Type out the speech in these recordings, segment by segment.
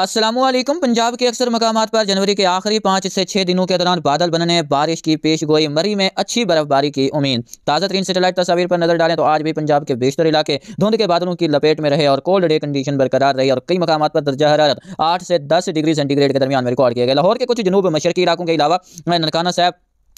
असलम पंजाब के अक्सर मकाम पर जनवरी के आखिरी पाँच से छः दिनों के दौरान बादल बनने बारिश की पेश गोई मरी में अच्छी बर्फबारी की उम्मीद ताज़ा तरीन सेटेलाइट तस्वीर पर नजर डालें तो आज भी पंजाब के बेशतर इलाके धुंध के बादलों की लपेट में रहे और कोल्ड डे कंडीशन बरकरार रही और कई मकाम पर दर्जा हरारत आठ से दस डिग्री सेंटीग्रेड के दरमियान रिकॉर्ड किया गया लाहौर के कुछ जनूब मशरकी इलाकों के अलावा ननकाना साहब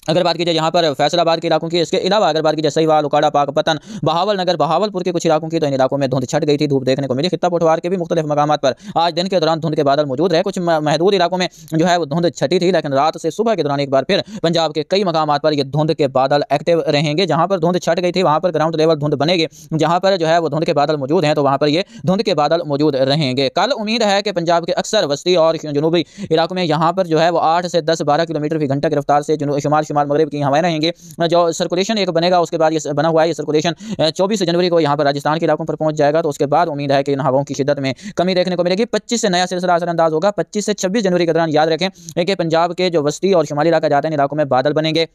अगर बात की जाए यहाँ पर फैसलाबाद के इलाकों की इसके अलावा अगर बात की जाए सहीवाल उकाड़ा पतन बहावल नगर बहावलपुर के कुछ इलाकों की तो इन इलाकों में धुंध छट गई थी धूप देखने को मिली खिता पुटवार के भी मुख्तलिफ मकाम पर आज दिन के दौरान धुंध के बादल मौजूद रहे कुछ महदूद इलाकों में जो है वो धुंध छटी थी लेकिन रात से सुबह के दौरान एक बार फिर पंजाब के कई मकाम पर यह धुंध के बादल एक्टिव रहेंगे जहाँ पर धुंध छट गई थी वहाँ पर ग्राउंड लेवल धुंध बनेगी जहाँ पर जो है वो धुंध के बादल मौजूद हैं तो वहाँ पर ये धुंध के बादल मौजूद रहेंगे कल उम्मीद है कि पंजाब के अक्सर वस्ती और जनूबी इलाकों में यहाँ पर जो है वो आठ से दस बारह किलोमीटर फी घंटा की रफ्तार से शुमार इस्तेमाल मगरब की हवाएं रहेंगे जो सर्कुलेशन एक बनेगा उसके बाद ये बना हुआ है ये सर्कुलेशन चौबीस जनवरी को यहाँ पर राजस्थान के इलाकों पर पहुंच जाएगा तो उसके बाद उम्मीद है कि इन हवाओं की शिदत में कमी देखने को मिलेगी पच्चीस से नया सिलसिला असरअंदाज होगा पच्चीस से छब्बीस जनवरी के दौरान याद रखें कि पंजाब के जो वस्ती और शुमाली इलाका जाते हैं इलाकों में बादल बनेंगे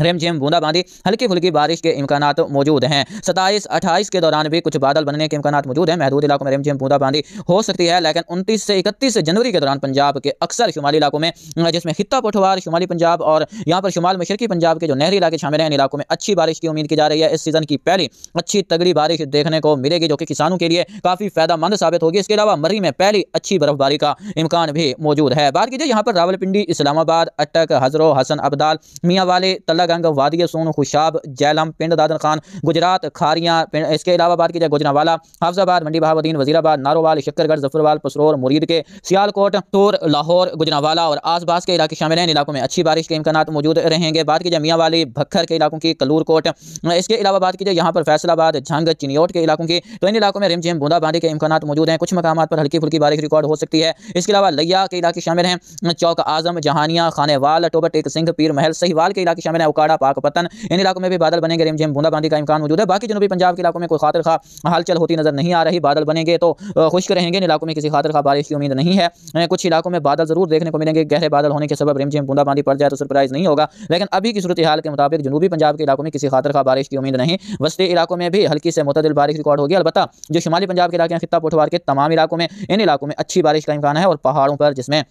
रिमझिम बूंदाबांदी हल्की फुल्की बारिश के इम्कान मौजूद हैं सताईस अट्ठाईस के दौरान भी कुछ बादल बनने के इम्कान मौजूद हैं महदूद इलाकों में रिमझिम बूंदाबांदी हो सकती है लेकिन उनतीस से इकतीस जनवरी के दौरान पंजाब के अक्सर शुमाली इलाकों में जिसमें खिता पठवार शुमाली पंजाब और यहाँ पर शुमाल मशरकी पंजाब के जो नहरी इलाके शामिल हैं इन इलाकों में अच्छी बारिश की उम्मीद की जा रही है इस सीज़न की पहली अच्छी तगड़ी बारिश देखने को मिलेगी जो कि किसानों के लिए काफ़ी मंद साबित होगी इसके अलावा मरी में पहली अच्छी बर्फबारी का इम्कान भी मौजूद है बात कीजिए यहाँ पर रावलपिंडी इस्लामाबाद अटक हजरो हसन अबदाल मियाँ वाले तलक गंग वादिया सोन खुशाब जैलम पिंड दादन खान गुजरात खारियाँ इसके अलावा बात की जाए गुजरावाला हाफजाबाद मंडी बहाबुद्दीन वजीराबाद नारोवाल शक्करगढ़ जफरवाल पसरोर मुरीद के सियालकोट टूर लाहौर गुजरावाला और आसपास के इलाके शामिल हैं इलाकों में अच्छी बारिश के इम्कान मौजूद रहेंगे बात की जाए मियाँ वाली भक्खर के इलाकों की कलूरकोट इसके अलावा बात की जाए यहाँ पर फैसलाबाद झंग चिनियोट के इलाकों की तो इन इलाकों में रिमझिम बूंदाबांदी के इम्कान मौजूद हैं कुछ मकाम पर हल्की फुल्की बारिश रिकॉर्ड हो सकती है इसके अलावा लिया के इलाके शामिल हैं चौक आजम जहानिया खानेवाल टोबर टेक सिंह पीर महल सहीवाल के इलाके शामिल हैं उकाड़ा पतन इन इलाकों में भी बादल बनेंगे रिमझिम बूंदाबांदी का इम्कान मौजूद है बाकी जनूबी पंजाब के इलाकों में कोई खातर खा हलचल होती नजर नहीं आ रही बादल बनेंगे तो खुश्क रहेंगे इन इलाकों में किसी खातर खा बारिश की उम्मीद नहीं है कुछ इलाकों में बादल जरूर देखने को मिलेंगे गहरे बादल होने के सब रिमझिम बूंदाबांदी पड़ जाए तो सरप्राइज नहीं होगा लेकिन अभी की सूरत हाल के मुताबिक जनूबी पंजाब के इलाकों में किसी खातर खा बारिश की उम्मीद नहीं वस्ती इलाकों में भी हल्की से मुतदिल बारिश रिकॉर्ड होगी अलबत्त जो शुमाली पंजाब के इलाके हैं खिता पुठवार के तमाम इलाकों में इन इलाकों में अच्छी बारिश का इम्कान है और पहाड़ों पर जिसमें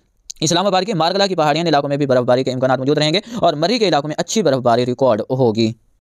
इस्लामाबाद के मारगला की पहाड़ियों इलाकों में भी बर्फबारी के इम्कान मौजूद रहेंगे और मरी के इलाकों में अच्छी बर्फबारी रिकॉर्ड होगी